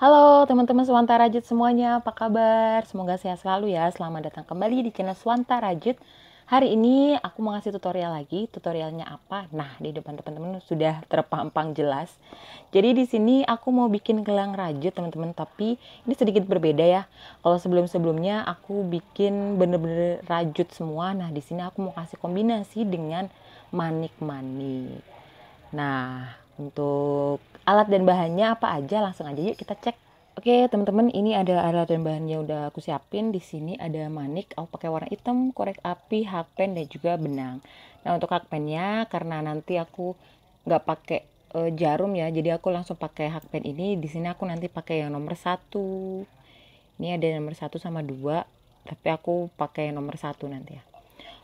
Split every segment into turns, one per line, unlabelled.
Halo teman-teman Swanta rajut semuanya, apa kabar? Semoga sehat selalu ya. Selamat datang kembali di channel Swanta rajut. Hari ini aku mau ngasih tutorial lagi. Tutorialnya apa? Nah, di depan teman-teman sudah terpampang jelas. Jadi di sini aku mau bikin gelang rajut teman-teman, tapi ini sedikit berbeda ya. Kalau sebelum-sebelumnya aku bikin bener-bener rajut semua. Nah, di sini aku mau kasih kombinasi dengan manik-manik. Nah, untuk alat dan bahannya apa aja langsung aja yuk kita cek Oke teman-teman ini ada alat dan bahannya udah aku siapin di sini ada manik aku oh, pakai warna hitam korek api hakpen dan juga benang nah untuk hakpennya karena nanti aku nggak pakai e, jarum ya jadi aku langsung pakai hakpen ini di sini aku nanti pakai yang nomor satu ini ada yang nomor satu sama dua tapi aku pakai yang nomor satu nanti ya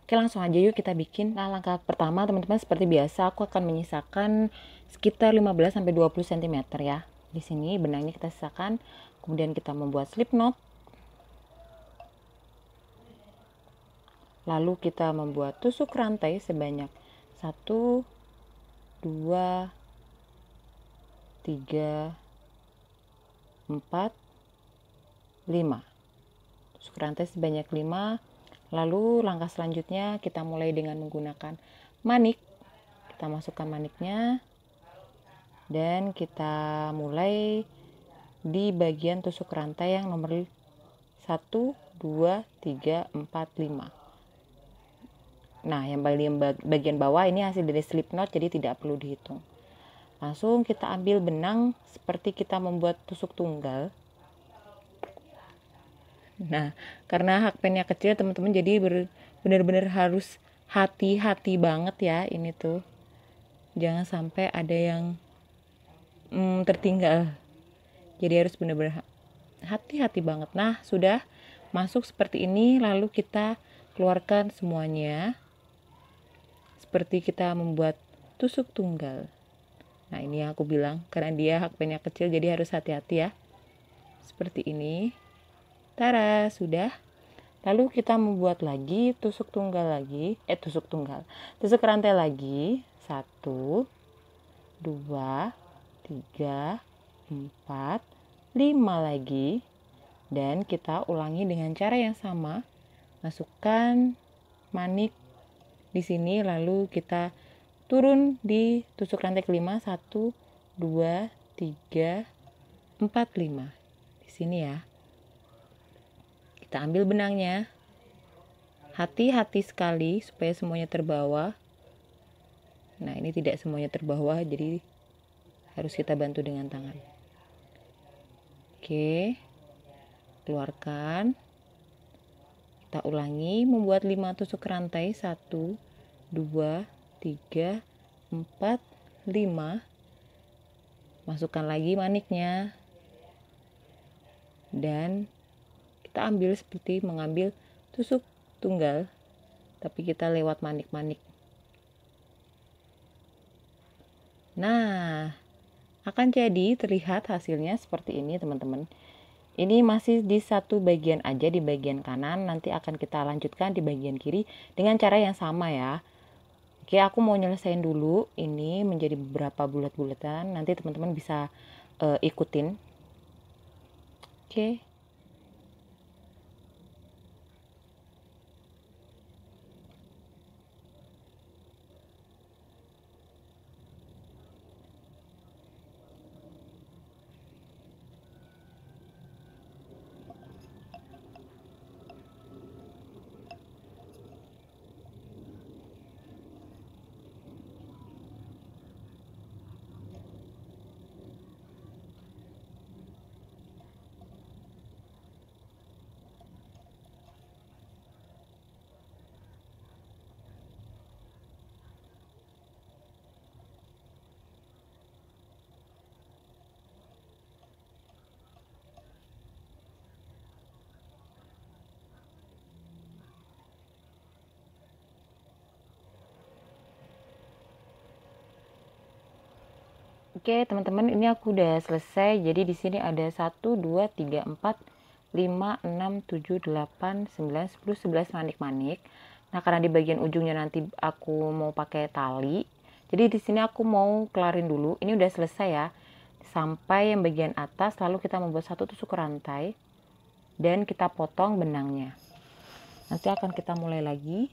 Oke langsung aja yuk kita bikin nah langkah pertama teman-teman seperti biasa aku akan menyisakan sekitar 15 sampai 20 cm ya. Di sini benangnya kita sisakan, kemudian kita membuat slip knot. Lalu kita membuat tusuk rantai sebanyak 1 2 3 4 5. Tusuk rantai sebanyak 5. Lalu langkah selanjutnya kita mulai dengan menggunakan manik. Kita masukkan maniknya dan kita mulai di bagian tusuk rantai yang nomor 1, 2, 3, 4, 5 nah yang bagian, bagian bawah ini hasil dari slip knot jadi tidak perlu dihitung langsung kita ambil benang seperti kita membuat tusuk tunggal Nah, karena hakpennya kecil teman-teman jadi benar-benar harus hati-hati banget ya ini tuh. Jangan sampai ada yang hmm, tertinggal jadi harus benar-benar hati-hati banget nah sudah masuk seperti ini lalu kita keluarkan semuanya seperti kita membuat tusuk tunggal nah ini yang aku bilang karena dia hakpennya kecil jadi harus hati-hati ya seperti ini tara sudah lalu kita membuat lagi tusuk tunggal lagi eh tusuk tunggal tusuk rantai lagi satu dua tiga empat lima lagi. Dan kita ulangi dengan cara yang sama. Masukkan manik di sini lalu kita turun di tusuk rantai kelima satu dua tiga empat lima Di sini ya. Kita ambil benangnya. Hati-hati sekali supaya semuanya terbawa. Nah, ini tidak semuanya terbawa jadi harus kita bantu dengan tangan. Oke. Keluarkan. Kita ulangi membuat 5 tusuk rantai 1 2 3 4 5. Masukkan lagi maniknya. Dan kita ambil seperti mengambil tusuk tunggal tapi kita lewat manik-manik. Nah, akan jadi terlihat hasilnya seperti ini teman-teman. Ini masih di satu bagian aja di bagian kanan, nanti akan kita lanjutkan di bagian kiri dengan cara yang sama ya. Oke, aku mau nyelesain dulu ini menjadi beberapa bulat-bulatan, nanti teman-teman bisa uh, ikutin. Oke. Oke, teman-teman, ini aku udah selesai. Jadi di sini ada 1 2 3 4 5 6 7 8 9 10 11 manik-manik. Nah, karena di bagian ujungnya nanti aku mau pakai tali. Jadi di sini aku mau kelarin dulu. Ini udah selesai ya. Sampai yang bagian atas lalu kita membuat satu tusuk rantai dan kita potong benangnya. Nanti akan kita mulai lagi.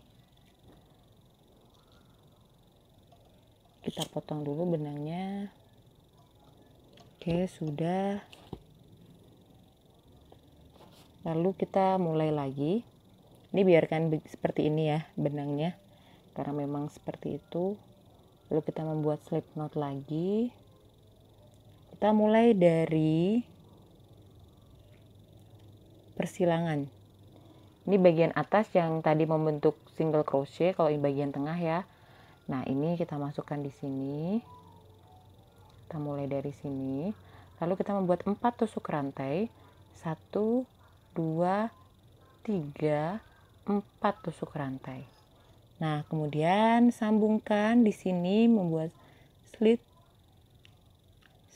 Kita potong dulu benangnya oke sudah lalu kita mulai lagi ini biarkan seperti ini ya benangnya karena memang seperti itu lalu kita membuat slip knot lagi kita mulai dari persilangan ini bagian atas yang tadi membentuk single crochet kalau ini bagian tengah ya nah ini kita masukkan di sini kita mulai dari sini lalu kita membuat 4 tusuk rantai 1 2 3 4 tusuk rantai. Nah, kemudian sambungkan di sini membuat slit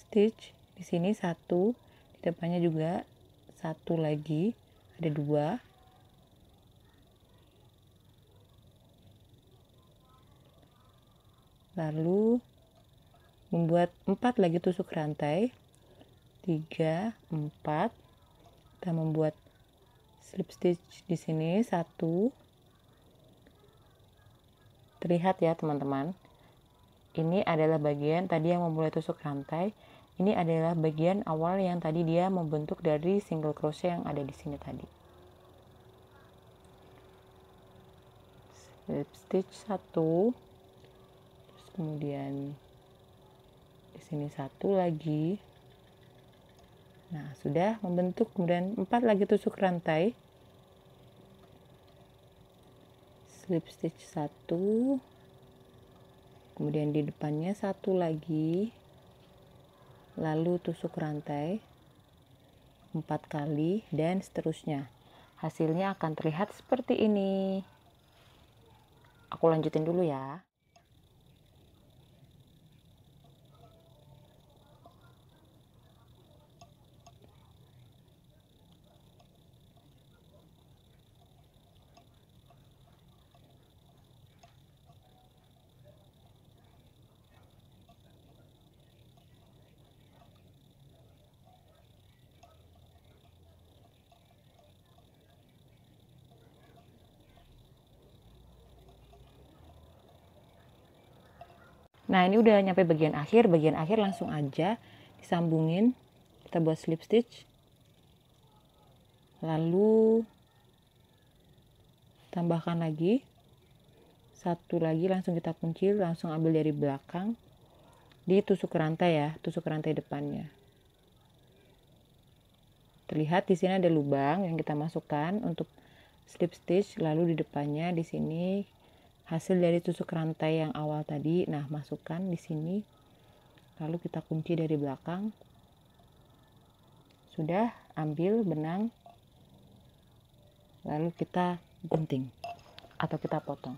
stitch di sini satu, di depannya juga satu lagi, ada dua. Lalu membuat 4 lagi tusuk rantai 3 4 kita membuat slip stitch di sini satu terlihat ya teman-teman ini adalah bagian tadi yang memulai tusuk rantai ini adalah bagian awal yang tadi dia membentuk dari single crochet yang ada di sini tadi slip stitch 1 terus kemudian sini satu lagi nah sudah membentuk kemudian empat lagi tusuk rantai slip stitch satu kemudian di depannya satu lagi lalu tusuk rantai empat kali dan seterusnya hasilnya akan terlihat seperti ini aku lanjutin dulu ya Nah ini udah nyampe bagian akhir, bagian akhir langsung aja disambungin. Kita buat slip stitch. Lalu tambahkan lagi. Satu lagi langsung kita kunci, langsung ambil dari belakang. Ditusuk ke rantai ya, tusuk rantai depannya. Terlihat di sini ada lubang yang kita masukkan untuk slip stitch lalu di depannya di sini hasil dari tusuk rantai yang awal tadi nah masukkan di sini lalu kita kunci dari belakang sudah ambil benang lalu kita gunting atau kita potong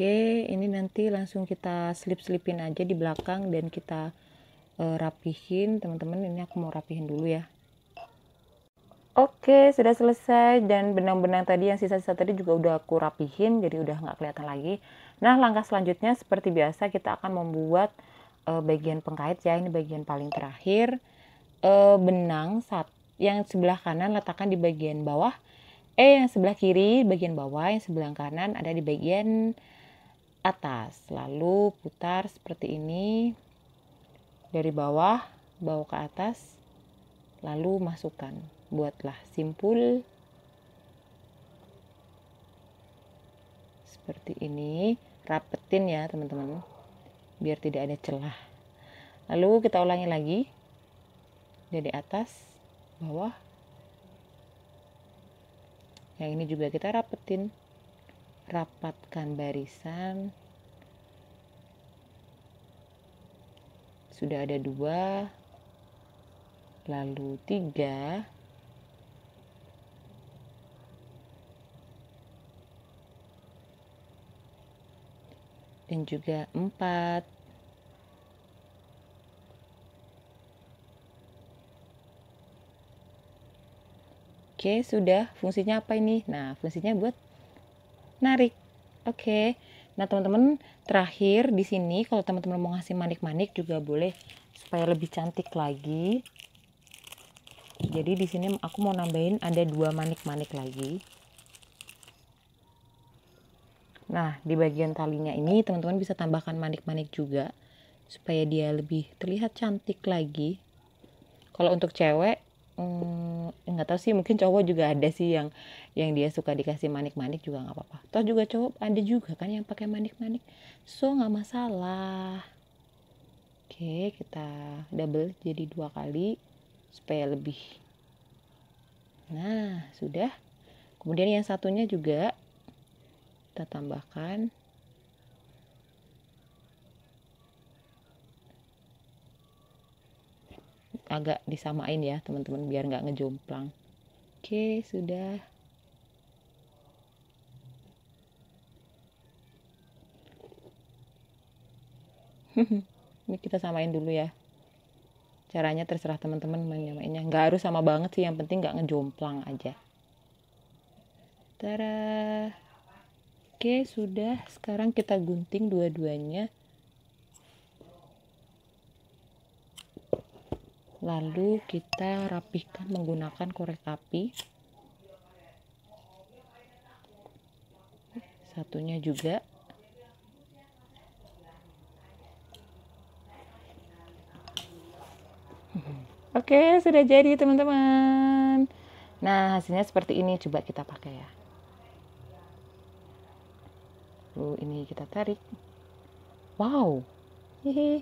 Oke, ini nanti langsung kita slip-slipin aja di belakang dan kita eh, rapihin, teman-teman. Ini aku mau rapihin dulu ya. Oke, sudah selesai dan benang-benang tadi yang sisa-sisa tadi juga udah aku rapihin jadi udah nggak kelihatan lagi. Nah, langkah selanjutnya seperti biasa kita akan membuat e, bagian pengkait ya. Ini bagian paling terakhir. E, benang sat yang sebelah kanan letakkan di bagian bawah. Eh, yang sebelah kiri bagian bawah, yang sebelah kanan ada di bagian atas. Lalu putar seperti ini dari bawah, bawah ke atas, lalu masukkan buatlah simpul seperti ini rapetin ya teman-teman biar tidak ada celah lalu kita ulangi lagi jadi atas bawah yang ini juga kita rapetin rapatkan barisan sudah ada dua lalu tiga dan juga 4 Oke, sudah. Fungsinya apa ini? Nah, fungsinya buat narik. Oke. Nah, teman-teman, terakhir di sini kalau teman-teman mau ngasih manik-manik juga boleh supaya lebih cantik lagi. Jadi di sini aku mau nambahin ada dua manik-manik lagi. Nah, di bagian talinya ini teman-teman bisa tambahkan manik-manik juga supaya dia lebih terlihat cantik lagi. Kalau untuk cewek hmm, nggak tahu sih mungkin cowok juga ada sih yang yang dia suka dikasih manik-manik juga nggak apa-apa. Toh juga cowok ada juga kan yang pakai manik-manik, so nggak masalah. Oke, kita double jadi dua kali supaya lebih. Nah, sudah. Kemudian yang satunya juga kita tambahkan agak disamain ya teman-teman biar nggak ngejomplang oke sudah ini kita samain dulu ya caranya terserah teman-teman menyamainnya nggak harus sama banget sih yang penting nggak ngejomplang aja Tara. Oke, sudah. Sekarang kita gunting dua-duanya. Lalu kita rapihkan menggunakan korek api. Satunya juga. Oke, sudah jadi teman-teman. Nah, hasilnya seperti ini. Coba kita pakai ya ini kita tarik wow hihi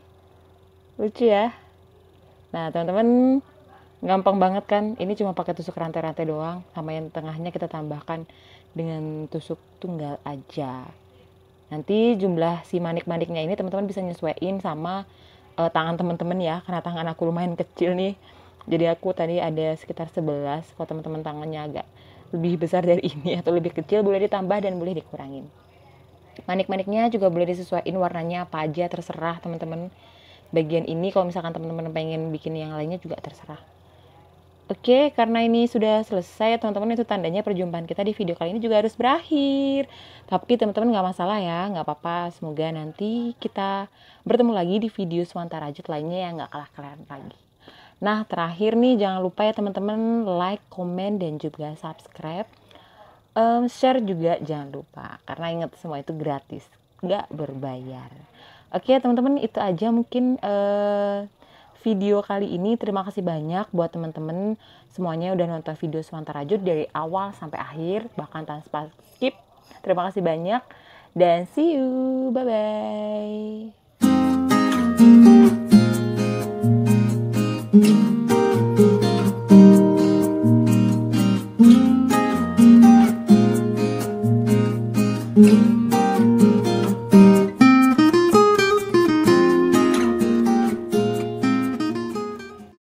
lucu ya nah teman-teman gampang banget kan ini cuma pakai tusuk rantai-rantai doang sama yang tengahnya kita tambahkan dengan tusuk tunggal aja nanti jumlah si manik-maniknya ini teman-teman bisa nyesuaiin sama uh, tangan teman-teman ya karena tangan aku lumayan kecil nih jadi aku tadi ada sekitar 11 kalau teman-teman tangannya agak lebih besar dari ini atau lebih kecil boleh ditambah dan boleh dikurangin manik-maniknya juga boleh disesuaikan warnanya apa aja terserah teman-teman bagian ini kalau misalkan teman-teman pengen bikin yang lainnya juga terserah Oke, karena ini sudah selesai teman-teman itu tandanya perjumpaan kita di video kali ini juga harus berakhir. Tapi teman-teman nggak masalah ya, nggak apa-apa. Semoga nanti kita bertemu lagi di video Swantarajut lainnya yang nggak kalah keren lagi. Nah, terakhir nih jangan lupa ya teman-teman like, komen, dan juga subscribe um, share juga jangan lupa karena ingat semua itu gratis nggak berbayar oke teman-teman itu aja mungkin uh, video kali ini terima kasih banyak buat teman-teman semuanya udah nonton video Semantar Rajut dari awal sampai akhir bahkan tanpa skip terima kasih banyak dan see you bye bye thank you